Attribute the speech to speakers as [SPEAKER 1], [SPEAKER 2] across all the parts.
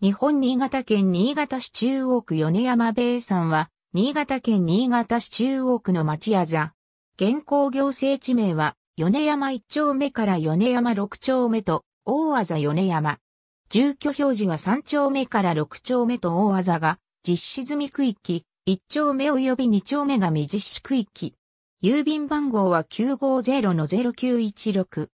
[SPEAKER 1] 日本新潟県新潟市中央区米山米山は、新潟県新潟市中央区の町屋座。現行行政地名は、米山1丁目から米山6丁目と、大あざ米山。住居表示は3丁目から6丁目と大あざが、実施済み区域、1丁目及び2丁目が未実施区域。郵便番号は950-0916。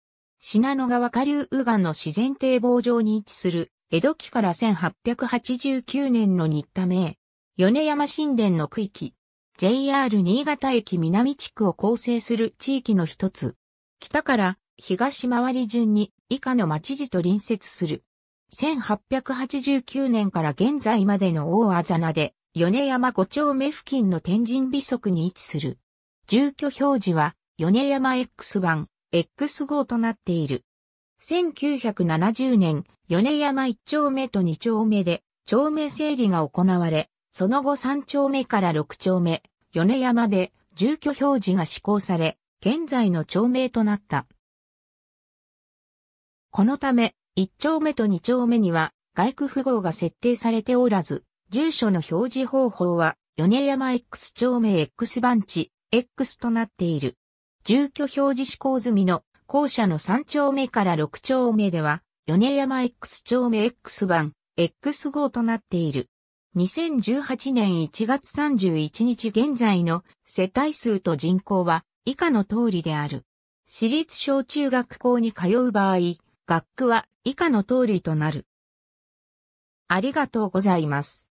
[SPEAKER 1] 品野川下流右岸の自然堤防上に位置する江戸期から1889年の新田名、米山神殿の区域、JR 新潟駅南地区を構成する地域の一つ。北から東回り順に以下の町地と隣接する。1889年から現在までの大あざなで、米山五丁目付近の天神美足に位置する。住居表示は、米山 X1、X5 となっている。1970年、米山1丁目と2丁目で、丁目整理が行われ、その後3丁目から6丁目、米山で住居表示が施行され、現在の町名となった。このため、1丁目と2丁目には外区符号が設定されておらず、住所の表示方法は、米山 X 丁目 X 番地 X となっている。住居表示施行済みの校舎の3丁目から6丁目では、米山 X 丁目 X 版、X 号となっている。2018年1月31日現在の世帯数と人口は以下の通りである。私立小中学校に通う場合、学区は以下の通りとなる。ありがとうございます。